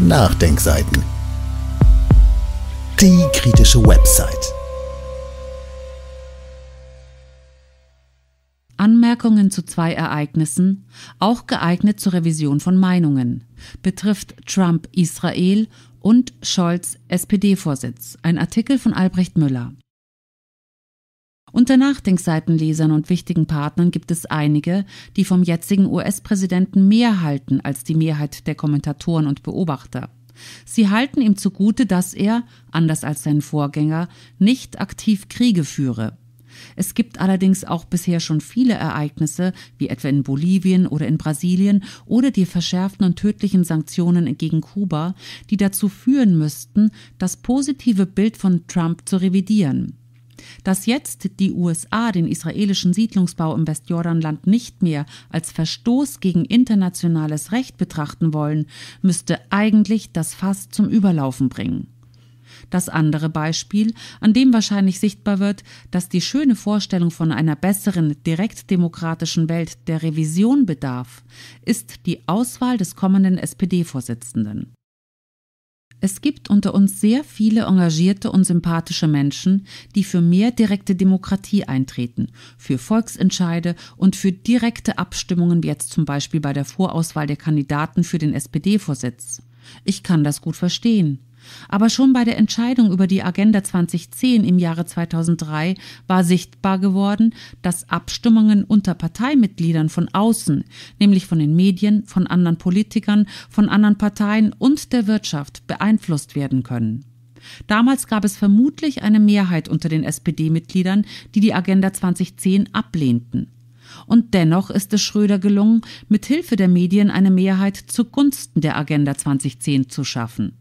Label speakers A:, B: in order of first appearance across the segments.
A: Nachdenkseiten. Die kritische Website.
B: Anmerkungen zu zwei Ereignissen, auch geeignet zur Revision von Meinungen, betrifft Trump Israel und Scholz SPD-Vorsitz, ein Artikel von Albrecht Müller. Unter Nachdenkseitenlesern und wichtigen Partnern gibt es einige, die vom jetzigen US-Präsidenten mehr halten als die Mehrheit der Kommentatoren und Beobachter. Sie halten ihm zugute, dass er, anders als sein Vorgänger, nicht aktiv Kriege führe. Es gibt allerdings auch bisher schon viele Ereignisse, wie etwa in Bolivien oder in Brasilien oder die verschärften und tödlichen Sanktionen gegen Kuba, die dazu führen müssten, das positive Bild von Trump zu revidieren. Dass jetzt die USA den israelischen Siedlungsbau im Westjordanland nicht mehr als Verstoß gegen internationales Recht betrachten wollen, müsste eigentlich das Fass zum Überlaufen bringen. Das andere Beispiel, an dem wahrscheinlich sichtbar wird, dass die schöne Vorstellung von einer besseren, direktdemokratischen Welt der Revision bedarf, ist die Auswahl des kommenden SPD-Vorsitzenden. Es gibt unter uns sehr viele engagierte und sympathische Menschen, die für mehr direkte Demokratie eintreten, für Volksentscheide und für direkte Abstimmungen, wie jetzt zum Beispiel bei der Vorauswahl der Kandidaten für den SPD-Vorsitz. Ich kann das gut verstehen. Aber schon bei der Entscheidung über die Agenda 2010 im Jahre 2003 war sichtbar geworden, dass Abstimmungen unter Parteimitgliedern von außen, nämlich von den Medien, von anderen Politikern, von anderen Parteien und der Wirtschaft beeinflusst werden können. Damals gab es vermutlich eine Mehrheit unter den SPD-Mitgliedern, die die Agenda 2010 ablehnten. Und dennoch ist es Schröder gelungen, mit Hilfe der Medien eine Mehrheit zugunsten der Agenda 2010 zu schaffen.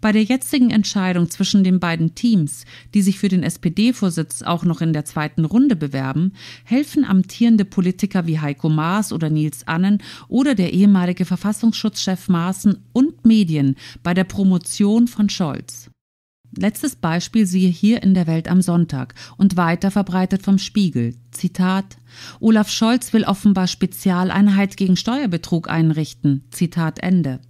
B: Bei der jetzigen Entscheidung zwischen den beiden Teams, die sich für den SPD-Vorsitz auch noch in der zweiten Runde bewerben, helfen amtierende Politiker wie Heiko Maas oder Nils Annen oder der ehemalige Verfassungsschutzchef Maaßen und Medien bei der Promotion von Scholz. Letztes Beispiel siehe hier in der Welt am Sonntag und weiter verbreitet vom Spiegel. Zitat Olaf Scholz will offenbar Spezialeinheit gegen Steuerbetrug einrichten. Zitat Ende.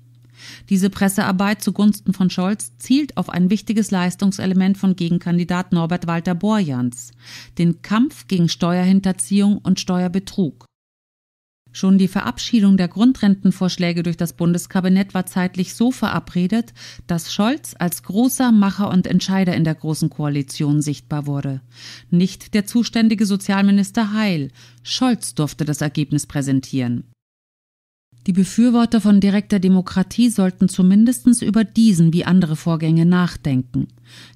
B: Diese Pressearbeit zugunsten von Scholz zielt auf ein wichtiges Leistungselement von Gegenkandidat Norbert Walter Borjans, den Kampf gegen Steuerhinterziehung und Steuerbetrug. Schon die Verabschiedung der Grundrentenvorschläge durch das Bundeskabinett war zeitlich so verabredet, dass Scholz als großer Macher und Entscheider in der Großen Koalition sichtbar wurde. Nicht der zuständige Sozialminister Heil. Scholz durfte das Ergebnis präsentieren. Die Befürworter von direkter Demokratie sollten zumindest über diesen wie andere Vorgänge nachdenken.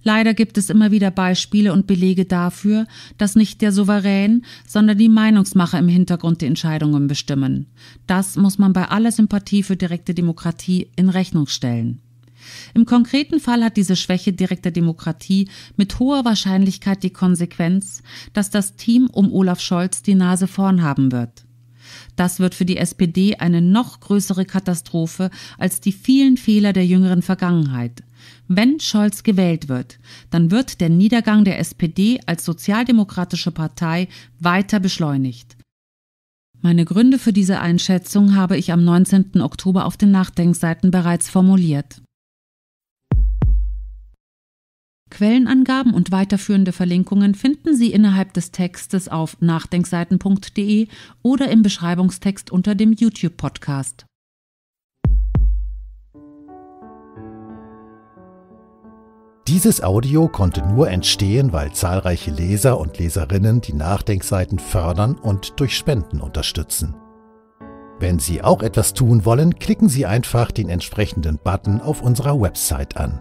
B: Leider gibt es immer wieder Beispiele und Belege dafür, dass nicht der Souverän, sondern die Meinungsmacher im Hintergrund die Entscheidungen bestimmen. Das muss man bei aller Sympathie für direkte Demokratie in Rechnung stellen. Im konkreten Fall hat diese Schwäche direkter Demokratie mit hoher Wahrscheinlichkeit die Konsequenz, dass das Team um Olaf Scholz die Nase vorn haben wird. Das wird für die SPD eine noch größere Katastrophe als die vielen Fehler der jüngeren Vergangenheit. Wenn Scholz gewählt wird, dann wird der Niedergang der SPD als sozialdemokratische Partei weiter beschleunigt. Meine Gründe für diese Einschätzung habe ich am 19. Oktober auf den Nachdenkseiten bereits formuliert. Quellenangaben und weiterführende Verlinkungen finden Sie innerhalb des Textes auf nachdenkseiten.de oder im Beschreibungstext unter dem YouTube-Podcast.
A: Dieses Audio konnte nur entstehen, weil zahlreiche Leser und Leserinnen die Nachdenkseiten fördern und durch Spenden unterstützen. Wenn Sie auch etwas tun wollen, klicken Sie einfach den entsprechenden Button auf unserer Website an.